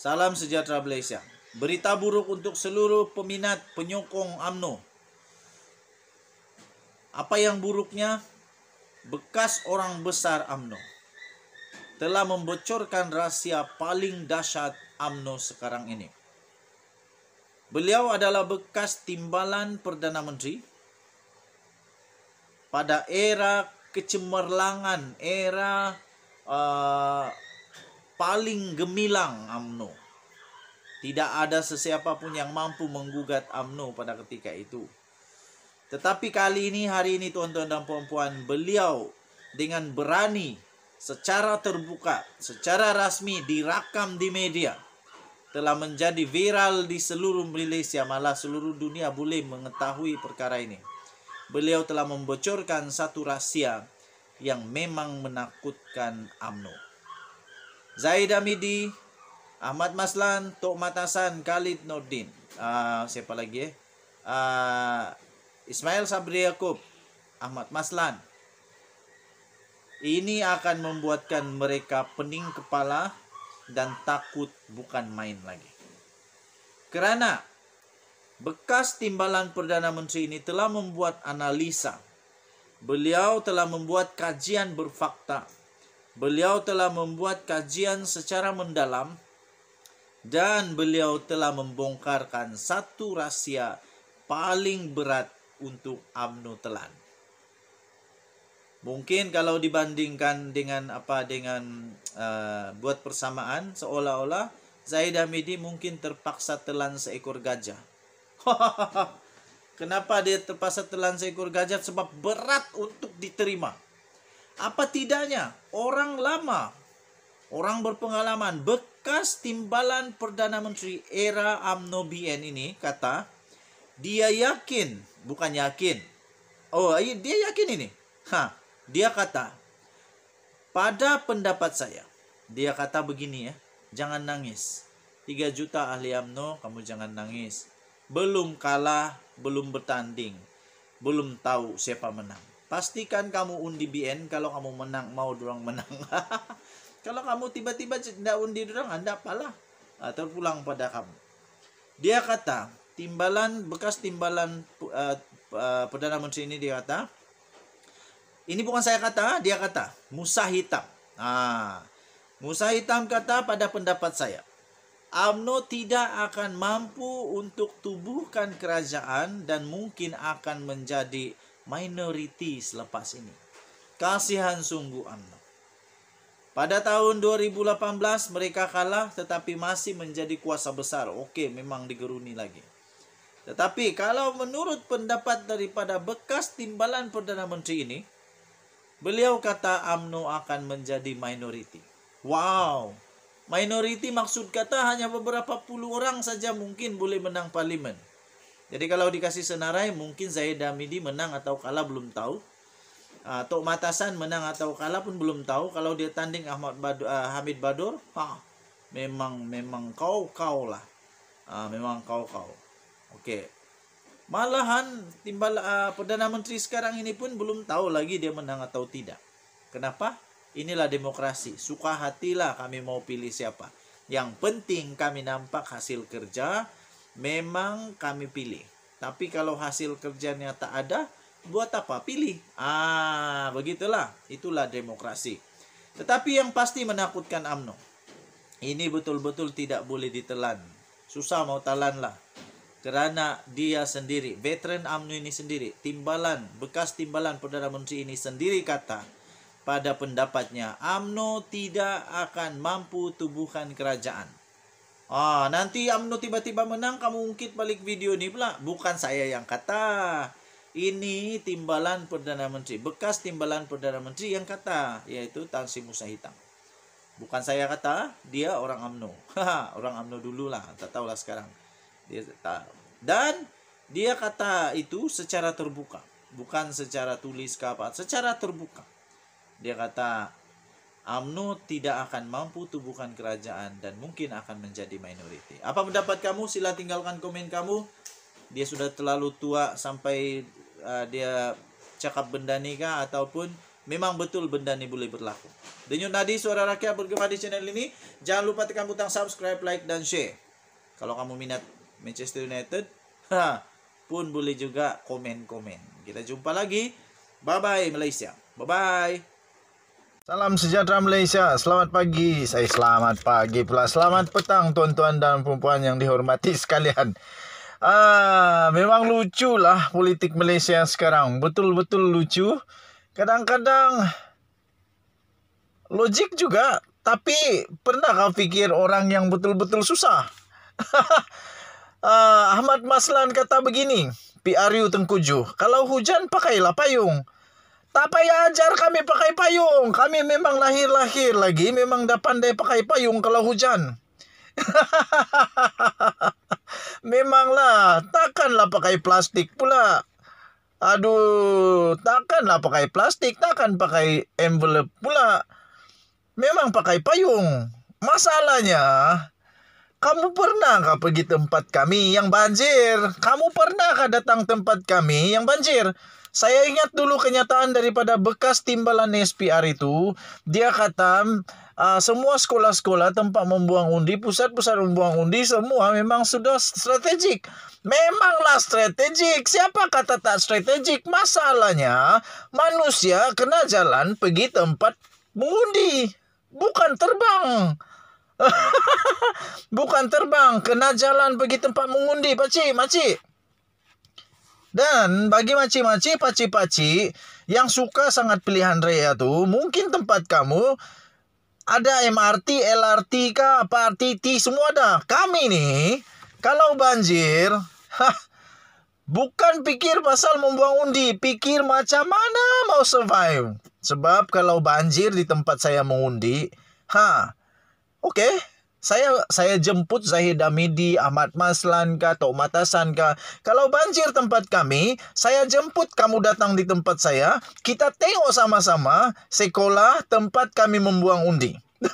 Salam sejahtera Malaysia. Berita buruk untuk seluruh peminat penyokong AMNO. Apa yang buruknya? Bekas orang besar AMNO telah membocorkan rahasia paling dahsyat AMNO sekarang ini. Beliau adalah bekas timbalan Perdana Menteri pada era kecemerlangan, era uh, paling gemilang AMNO. Tidak ada sesiapa pun yang mampu menggugat AMNO pada ketika itu. Tetapi kali ini hari ini tuan-tuan dan puan-puan, beliau dengan berani secara terbuka, secara rasmi dirakam di media telah menjadi viral di seluruh Malaysia, malah seluruh dunia boleh mengetahui perkara ini. Beliau telah membocorkan satu rahsia yang memang menakutkan UMNO. Zaid Amidi, Ahmad Maslan, Tok Matasan, Khalid Nordin. Uh, siapa lagi ya? Uh, Ismail Sabri Yaakob, Ahmad Maslan. Ini akan membuatkan mereka pening kepala dan takut bukan main lagi. Kerana bekas timbalan Perdana Menteri ini telah membuat analisa. Beliau telah membuat kajian berfakta beliau telah membuat kajian secara mendalam dan beliau telah membongkarkan satu rahasia paling berat untuk UMNO telan. Mungkin kalau dibandingkan dengan apa dengan uh, buat persamaan seolah-olah Zaid Hamidi mungkin terpaksa telan seekor gajah. Kenapa dia terpaksa telan seekor gajah? Sebab berat untuk diterima. Apa tidaknya orang lama, orang berpengalaman, bekas timbalan Perdana Menteri era AMNO BN ini kata, dia yakin, bukan yakin. Oh, iya, dia yakin ini. Ha, dia kata, pada pendapat saya, dia kata begini ya, jangan nangis. 3 juta ahli AMNO, kamu jangan nangis. Belum kalah, belum bertanding, belum tahu siapa menang. Pastikan kamu undi BN kalau kamu menang, mau durang menang. kalau kamu tiba-tiba tidak undi durang, anda apalah. Uh, terpulang pada kamu. Dia kata, timbalan, bekas timbalan uh, uh, Perdana Menteri ini dia kata, ini bukan saya kata, dia kata, Musa Hitam. Ah, Musa Hitam kata pada pendapat saya, AMNO tidak akan mampu untuk tubuhkan kerajaan dan mungkin akan menjadi minority selepas ini. Kasihan sungguh Allah. Pada tahun 2018 mereka kalah tetapi masih menjadi kuasa besar. Oke, memang digeruni lagi. Tetapi kalau menurut pendapat daripada bekas timbalan Perdana Menteri ini, beliau kata AMNO akan menjadi minority. Wow. Minority maksud kata hanya beberapa puluh orang saja mungkin boleh menang parlimen. Jadi kalau dikasih senarai mungkin Zaid Midi menang atau kalah belum tahu. Uh, Tok Matasan menang atau kalah pun belum tahu. Kalau dia tanding Ahmad Badu, uh, Hamid Badur, ha, memang memang kau kau lah. Uh, memang kau kau. Oke. Okay. Malahan timbal uh, perdana menteri sekarang ini pun belum tahu lagi dia menang atau tidak. Kenapa? Inilah demokrasi. Suka hatilah kami mau pilih siapa. Yang penting kami nampak hasil kerja memang kami pilih. Tapi kalau hasil kerjanya tak ada, buat apa pilih? Ah, begitulah. Itulah demokrasi. Tetapi yang pasti menakutkan AMNO. Ini betul-betul tidak boleh ditelan. Susah mau telan lah. Kerana dia sendiri, veteran AMNO ini sendiri, timbalan, bekas timbalan Perdana Menteri ini sendiri kata, pada pendapatnya, AMNO tidak akan mampu tubuhkan kerajaan. Ah, nanti Amno tiba-tiba menang kamu ungkit balik video ini pula. Bukan saya yang kata. Ini timbalan Perdana Menteri, bekas timbalan Perdana Menteri yang kata, yaitu Tan Sri Musa Hitam. Bukan saya kata, dia orang AMNO. orang AMNO dulu lah, tak tahulah sekarang. Dia tak. Dan dia kata itu secara terbuka, bukan secara tulis ke apa, secara terbuka. Dia kata UMNO tidak akan mampu tubuhkan kerajaan dan mungkin akan menjadi minoriti. Apa pendapat kamu? Sila tinggalkan komen kamu. Dia sudah terlalu tua sampai uh, dia cakap benda nikah ataupun memang betul benda ini boleh berlaku. Denyut nadi suara rakyat bergema di channel ini. Jangan lupa tekan butang subscribe, like, dan share. Kalau kamu minat Manchester United, ha, pun boleh juga komen-komen. Kita jumpa lagi. Bye-bye Malaysia. Bye-bye. Salam sejahtera Malaysia, selamat pagi, saya selamat pagi pula, selamat petang tuan-tuan dan perempuan yang dihormati sekalian Ah, memang lucu lah politik Malaysia sekarang, betul-betul lucu Kadang-kadang logik juga, tapi pernah kau fikir orang yang betul-betul susah? ah, Ahmad Maslan kata begini, PRU Tengkuju, kalau hujan pakailah payung Tapay ajar kami pakai payung. Kami memang lahir-lahir lagi. Memang dah pandai pakai payung kalau hujan. Memanglah. Takkanlah pakai plastik pula. Aduh. Takkanlah pakai plastik. Takkan pakai envelope pula. Memang pakai payung. Masalahnya. Kamu pernahkah pergi tempat kami yang banjir? Kamu pernahkah datang tempat kami yang banjir? Saya ingat dulu kenyataan daripada bekas timbalan SPR itu, dia kata uh, semua sekolah-sekolah tempat membuang undi, pusat-pusat membuang undi semua memang sudah strategik. Memanglah strategik. Siapa kata tak strategik? Masalahnya manusia kena jalan pergi tempat mengundi, bukan terbang. bukan terbang, kena jalan pergi tempat mengundi, pakcik, makcik. Dan bagi maci-maci, paci-paci yang suka sangat pilihan raya tuh, mungkin tempat kamu ada MRT, LRT kah, apa RTT semua ada. Kami nih kalau banjir, bukan pikir pasal membuang undi, pikir macam mana mau survive. Sebab kalau banjir di tempat saya mengundi, ha, oke, okay, saya saya jemput Zahid Damidi, Ahmad Maslan kah, atau Matasan kah. Kalau banjir tempat kami, saya jemput kamu datang di tempat saya. Kita tengok sama-sama sekolah tempat kami membuang undi.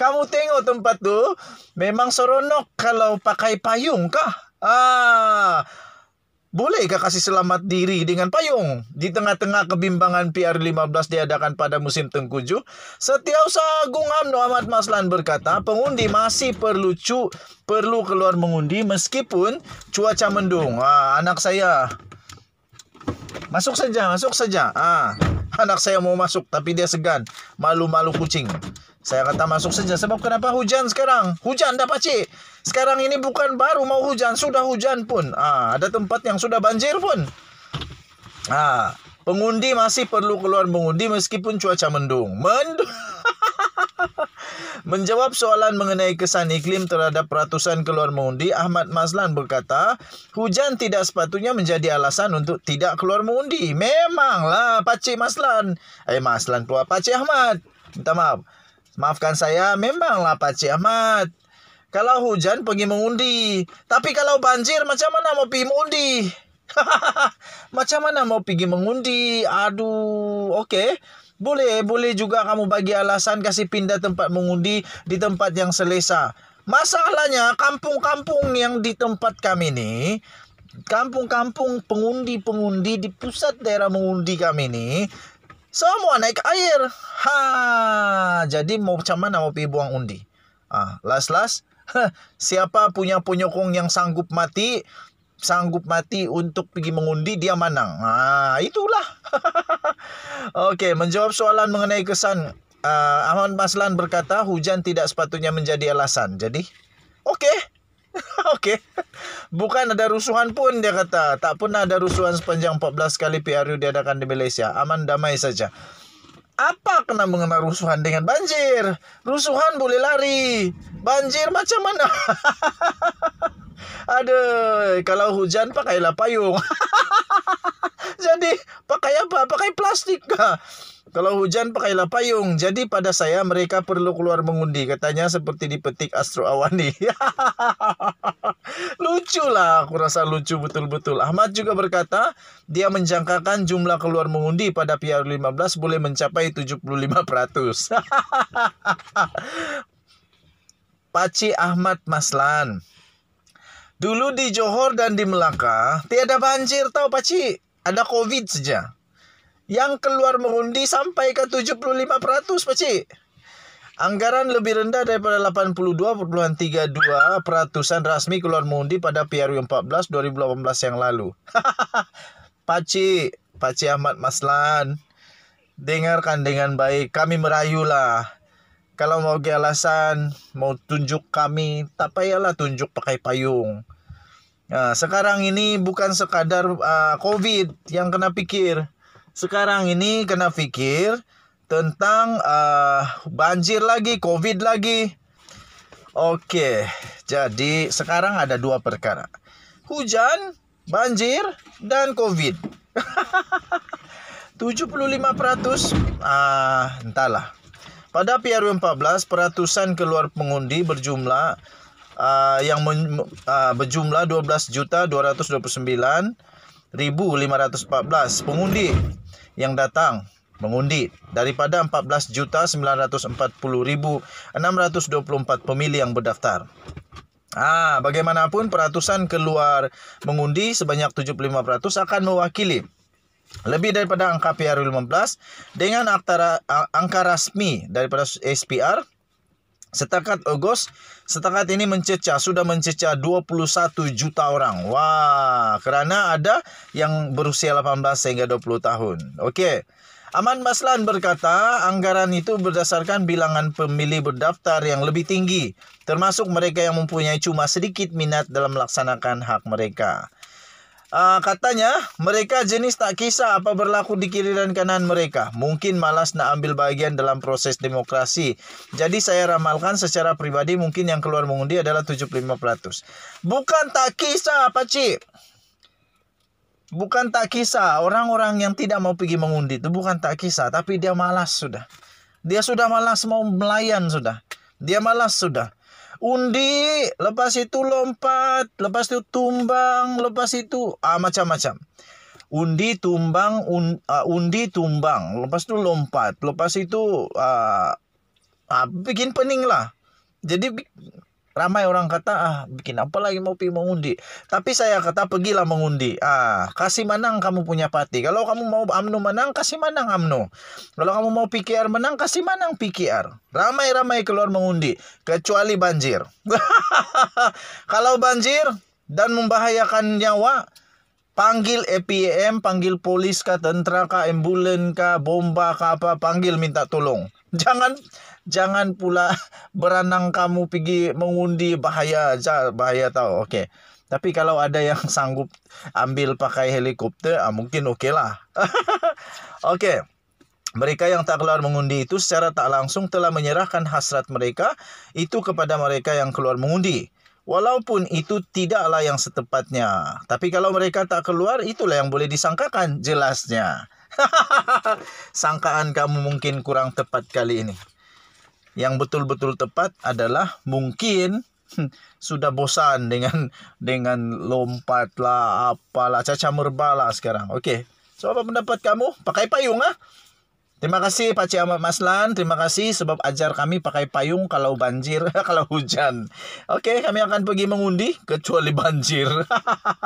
kamu tengok tempat tu, memang seronok kalau pakai payung kah? Ah, Bolehkah kasih selamat diri dengan payung? Di tengah-tengah kebimbangan PR15 diadakan pada musim tengkujuh? Setiausaha Agung Hamno Ahmad Maslan berkata pengundi masih perlu cu, perlu keluar mengundi meskipun cuaca mendung. Ah, anak saya Masuk saja, masuk saja. Ah, anak saya mau masuk tapi dia segan, malu-malu kucing. Saya kata masuk saja sebab kenapa hujan sekarang? Hujan dah pakcik. Sekarang ini bukan baru mau hujan, sudah hujan pun. Ah, ada tempat yang sudah banjir pun. Ah, pengundi masih perlu keluar mengundi meskipun cuaca mendung. Mendung. Menjawab soalan mengenai kesan iklim terhadap peratusan keluar mengundi, Ahmad Maslan berkata, hujan tidak sepatutnya menjadi alasan untuk tidak keluar mengundi. Memanglah, Pakcik Maslan? Eh, Maslan, pula, Pakcik Ahmad. Minta maaf. Maafkan saya, memanglah Pak Ahmad. Kalau hujan pergi mengundi. Tapi kalau banjir macam mana mau pergi mengundi? macam mana mau pergi mengundi? Aduh, oke. Okay. Boleh, boleh juga kamu bagi alasan kasih pindah tempat mengundi di tempat yang selesa. Masalahnya kampung-kampung yang di tempat kami ini kampung-kampung pengundi-pengundi di pusat daerah mengundi kami ini Semua naik air. Ha, jadi mau macam mana mau pergi buang undi? Ah, last last, ha, siapa punya penyokong yang sanggup mati, sanggup mati untuk pergi mengundi dia menang. Ah, itulah. Okey, menjawab soalan mengenai kesan uh, Ahmad Maslan berkata hujan tidak sepatutnya menjadi alasan. Jadi, okey okey. Bukan ada rusuhan pun dia kata. Tak pun ada rusuhan sepanjang 14 kali PRU diadakan di Malaysia. Aman damai saja. Apa kena mengenai rusuhan dengan banjir? Rusuhan boleh lari. Banjir macam mana? Aduh, kalau hujan pakailah payung. Jadi pakai apa? Pakai plastik. Kalau hujan pakailah payung. Jadi pada saya mereka perlu keluar mengundi. Katanya seperti dipetik Astro Awani. lucu lah, aku rasa lucu betul-betul. Ahmad juga berkata, dia menjangkakan jumlah keluar mengundi pada PR15 boleh mencapai 75%. Paci Ahmad Maslan. Dulu di Johor dan di Melaka tiada banjir tahu Paci. Ada Covid saja. Yang keluar mengundi sampai ke 75% Paci. Anggaran lebih rendah daripada 82,32 peratusan rasmi keluar mengundi pada PRU 14 2018 yang lalu. Paci, Paci Ahmad Maslan. Dengarkan dengan baik, kami merayulah kalau mau gi alasan, mau tunjuk kami, tak payahlah tunjuk pakai payung. Nah, sekarang ini bukan sekadar uh, COVID yang kena pikir. Sekarang ini kena pikir tentang uh, banjir lagi, COVID lagi. Oke, jadi sekarang ada dua perkara. Hujan, banjir, dan COVID. 75% uh, ah, entahlah. Pada PRW 14, peratusan keluar pengundi berjumlah uh, yang men, uh, berjumlah 12.229.514 pengundi yang datang mengundi daripada 14.940.624 pemilih yang berdaftar. Ah, bagaimanapun peratusan keluar mengundi sebanyak 75% akan mewakili lebih daripada angka PR15 dengan aktara, angka resmi daripada SPR Setakat Ogos setakat ini mencecah, sudah mencecah 21 juta orang. Wah, kerana ada yang berusia 18 sehingga 20 tahun. Okey. Aman Maslan berkata, anggaran itu berdasarkan bilangan pemilih berdaftar yang lebih tinggi, termasuk mereka yang mempunyai cuma sedikit minat dalam melaksanakan hak mereka. Uh, katanya mereka jenis tak kisah apa berlaku di kiri dan kanan mereka. Mungkin malas nak ambil bagian dalam proses demokrasi. Jadi saya ramalkan secara pribadi mungkin yang keluar mengundi adalah 75%. Bukan tak kisah apa cik. Bukan tak kisah orang-orang yang tidak mau pergi mengundi itu bukan tak kisah tapi dia malas sudah. Dia sudah malas mau melayan sudah. Dia malas sudah. undi, lepas itu lompat, lepas itu tumbang, lepas itu ah, macam-macam. Undi, tumbang, un, uh, undi, tumbang, lepas itu lompat, lepas itu uh, uh, bikin pening lah. Jadi Ramai orang kata ah bikin apa lagi mau mau mengundi. Tapi saya kata pergilah mengundi. Ah kasih menang kamu punya pati Kalau kamu mau AMNO menang kasih menang AMNO. Kalau kamu mau PKR menang kasih menang PKR. Ramai-ramai keluar mengundi kecuali banjir. Kalau banjir dan membahayakan nyawa Panggil epm panggil polis kah, tentara kah, ambulan kah, bomba kah apa, panggil minta tolong. Jangan jangan pula beranang kamu pergi mengundi bahaya aja bahaya tau okey tapi kalau ada yang sanggup ambil pakai helikopter ah mungkin okeylah okey mereka yang tak keluar mengundi itu secara tak langsung telah menyerahkan hasrat mereka itu kepada mereka yang keluar mengundi Walaupun itu tidaklah yang setepatnya. Tapi kalau mereka tak keluar, itulah yang boleh disangkakan jelasnya. Sangkaan kamu mungkin kurang tepat kali ini. yang betul-betul tepat adalah mungkin sudah bosan dengan dengan lompat lah apalah caca merbala sekarang oke okay. so apa pendapat kamu pakai payung ah Terima kasih Pak Ciamat Ahmad Maslan, terima kasih sebab ajar kami pakai payung kalau banjir, kalau hujan. Oke, okay, kami akan pergi mengundi kecuali banjir.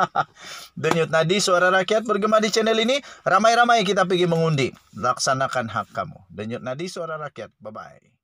Denyut nadi suara rakyat bergema di channel ini, ramai-ramai kita pergi mengundi. Laksanakan hak kamu. Denyut nadi suara rakyat. Bye bye.